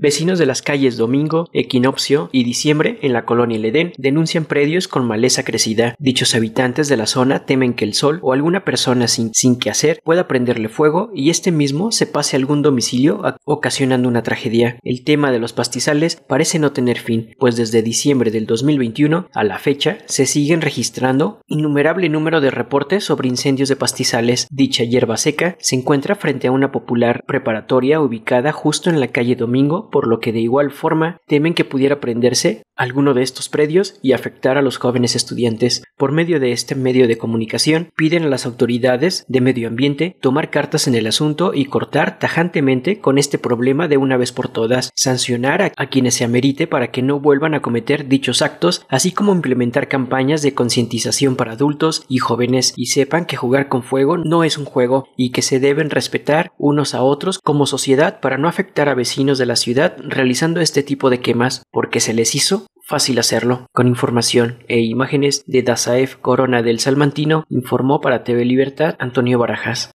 Vecinos de las calles Domingo, Equinoccio y Diciembre en la colonia Ledén denuncian predios con maleza crecida. Dichos habitantes de la zona temen que el sol o alguna persona sin, sin que hacer pueda prenderle fuego y este mismo se pase a algún domicilio ocasionando una tragedia. El tema de los pastizales parece no tener fin, pues desde diciembre del 2021 a la fecha se siguen registrando innumerable número de reportes sobre incendios de pastizales. Dicha hierba seca se encuentra frente a una popular preparatoria ubicada justo en la calle Domingo por lo que de igual forma temen que pudiera prenderse alguno de estos predios y afectar a los jóvenes estudiantes. Por medio de este medio de comunicación, piden a las autoridades de medio ambiente tomar cartas en el asunto y cortar tajantemente con este problema de una vez por todas, sancionar a, quienes se amerite para que no vuelvan a cometer dichos actos, así como implementar campañas de concientización para adultos y jóvenes y sepan que jugar con fuego no es un juego y que se deben respetar unos a otros como sociedad para no afectar a vecinos de la ciudad realizando este tipo de quemas porque se les hizo fácil hacerlo. Con información e imágenes de Dazaef Corona del Salmantino, informó para TV Libertad Antonio Barajas.